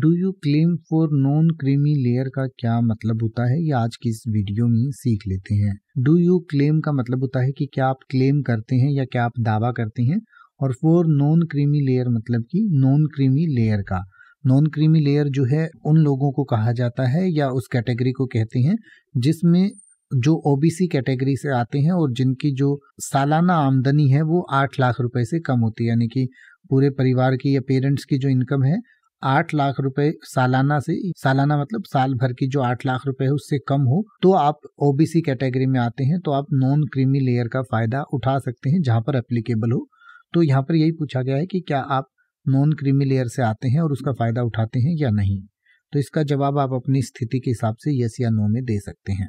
do you claim for non creamy layer का क्या मतलब होता है ये आज की इस वीडियो में सीख लेते हैं डू यू क्लेम का मतलब होता है कि क्या आप क्लेम करते हैं या क्या आप दावा करते हैं और फॉर नॉन क्रीमी लेयर मतलब कि नॉन क्रीमी लेयर का नॉन क्रीमी लेयर जो है उन लोगों को कहा जाता है या उस कैटेगरी को कहते हैं जिसमें जो ओबीसी कैटेगरी से आते हैं और जिनकी जो सालाना आमदनी है वो आठ लाख रुपए से कम होती है यानी कि पूरे परिवार की या पेरेंट्स की जो इनकम है आठ लाख रुपए सालाना से सालाना मतलब साल भर की जो आठ लाख रुपए है उससे कम हो तो आप ओबीसी कैटेगरी में आते हैं तो आप नॉन क्रीमी लेयर का फायदा उठा सकते हैं जहां पर एप्लीकेबल हो तो यहाँ पर यही पूछा गया है कि क्या आप नॉन क्रीमी लेयर से आते हैं और उसका फायदा उठाते हैं या नहीं तो इसका जवाब आप अपनी स्थिति के हिसाब से यस या नो में दे सकते हैं